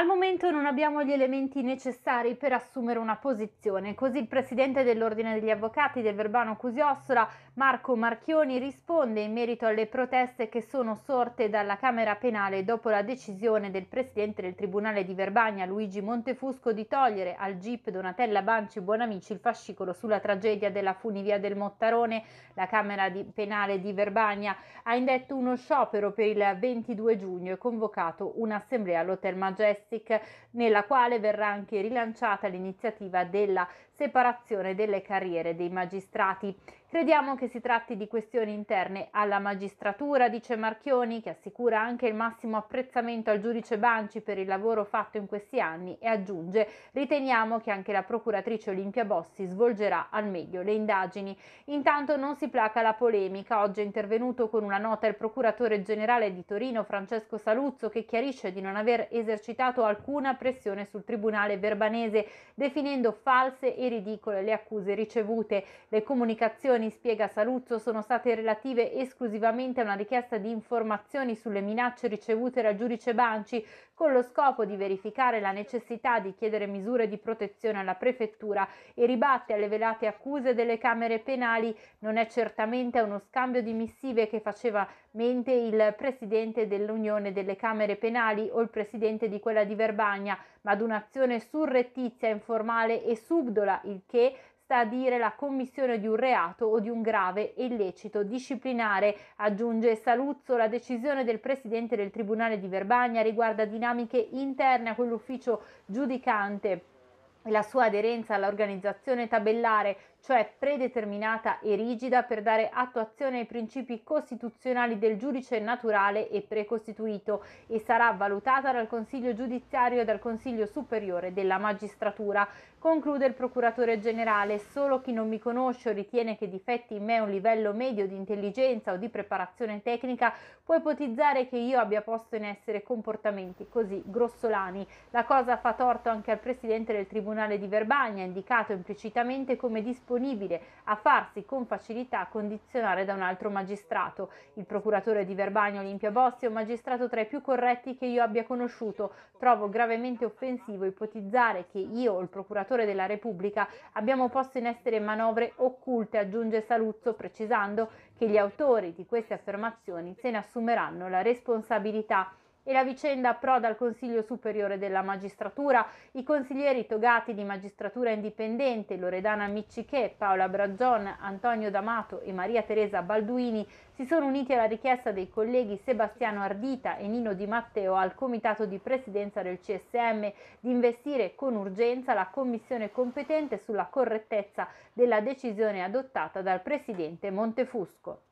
Al momento non abbiamo gli elementi necessari per assumere una posizione, così il presidente dell'Ordine degli Avvocati del Verbano Cusiossola, Marco Marchioni, risponde in merito alle proteste che sono sorte dalla Camera Penale dopo la decisione del presidente del Tribunale di Verbania, Luigi Montefusco, di togliere al GIP Donatella Banci Buonamici il fascicolo sulla tragedia della funivia del Mottarone. La Camera di Penale di Verbania ha indetto uno sciopero per il 22 giugno e convocato un'assemblea all'Hotel Majestic. Plastic, nella quale verrà anche rilanciata l'iniziativa della separazione delle carriere dei magistrati. Crediamo che si tratti di questioni interne alla magistratura, dice Marchioni, che assicura anche il massimo apprezzamento al giudice Banci per il lavoro fatto in questi anni e aggiunge riteniamo che anche la procuratrice Olimpia Bossi svolgerà al meglio le indagini. Intanto non si placa la polemica, oggi è intervenuto con una nota il procuratore generale di Torino Francesco Saluzzo che chiarisce di non aver esercitato alcuna pressione sul tribunale verbanese definendo false e ridicole le accuse ricevute. Le comunicazioni, spiega Saluzzo, sono state relative esclusivamente a una richiesta di informazioni sulle minacce ricevute dal giudice Banci con lo scopo di verificare la necessità di chiedere misure di protezione alla prefettura e ribatte alle velate accuse delle Camere penali. Non è certamente uno scambio di missive che faceva mente il presidente dell'Unione delle Camere penali o il presidente di quella di Verbagna, ma ad un'azione surrettizia, informale e subdola il che sta a dire la commissione di un reato o di un grave illecito disciplinare. Aggiunge Saluzzo, la decisione del presidente del Tribunale di Verbania riguarda dinamiche interne a quell'ufficio giudicante e la sua aderenza all'organizzazione tabellare, cioè predeterminata e rigida per dare attuazione ai principi costituzionali del giudice naturale e precostituito e sarà valutata dal Consiglio giudiziario e dal Consiglio superiore della magistratura. Conclude il procuratore generale, solo chi non mi conosce o ritiene che difetti in me un livello medio di intelligenza o di preparazione tecnica può ipotizzare che io abbia posto in essere comportamenti così grossolani. La cosa fa torto anche al presidente del Tribunale Tribunale di Verbagna, indicato implicitamente come disponibile a farsi con facilità condizionare da un altro magistrato. Il procuratore di Verbania Olimpia Bossi è un magistrato tra i più corretti che io abbia conosciuto. Trovo gravemente offensivo ipotizzare che io o il procuratore della Repubblica abbiamo posto in essere manovre occulte, aggiunge Saluzzo, precisando che gli autori di queste affermazioni se ne assumeranno la responsabilità e la vicenda approda al Consiglio Superiore della Magistratura. I consiglieri togati di magistratura indipendente, Loredana Miccichè, Paola Braggion, Antonio D'Amato e Maria Teresa Balduini, si sono uniti alla richiesta dei colleghi Sebastiano Ardita e Nino Di Matteo al Comitato di Presidenza del CSM di investire con urgenza la commissione competente sulla correttezza della decisione adottata dal Presidente Montefusco.